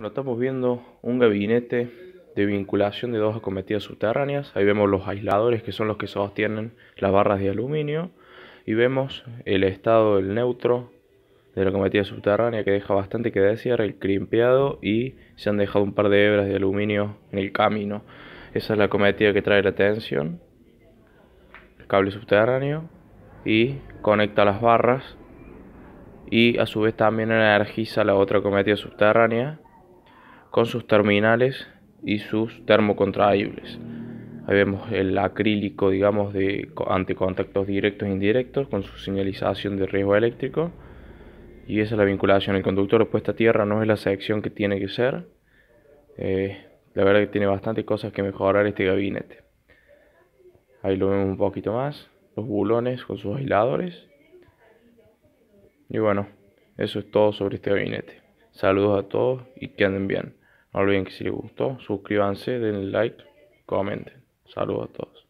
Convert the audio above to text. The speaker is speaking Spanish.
Bueno, estamos viendo un gabinete de vinculación de dos acometidas subterráneas. Ahí vemos los aisladores que son los que sostienen las barras de aluminio. Y vemos el estado del neutro de la acometida subterránea que deja bastante que desear, el crimpeado y se han dejado un par de hebras de aluminio en el camino. Esa es la acometida que trae la tensión, el cable subterráneo y conecta las barras y a su vez también energiza la otra acometida subterránea con sus terminales y sus termocontraíbles. Ahí vemos el acrílico, digamos, de anticontactos directos e indirectos con su señalización de riesgo eléctrico. Y esa es la vinculación. El conductor puesta a tierra no es la sección que tiene que ser. Eh, la verdad que tiene bastantes cosas que mejorar este gabinete. Ahí lo vemos un poquito más. Los bulones con sus aisladores. Y bueno, eso es todo sobre este gabinete. Saludos a todos y que anden bien. No olviden que si les gustó, suscríbanse, denle like, comenten. Saludos a todos.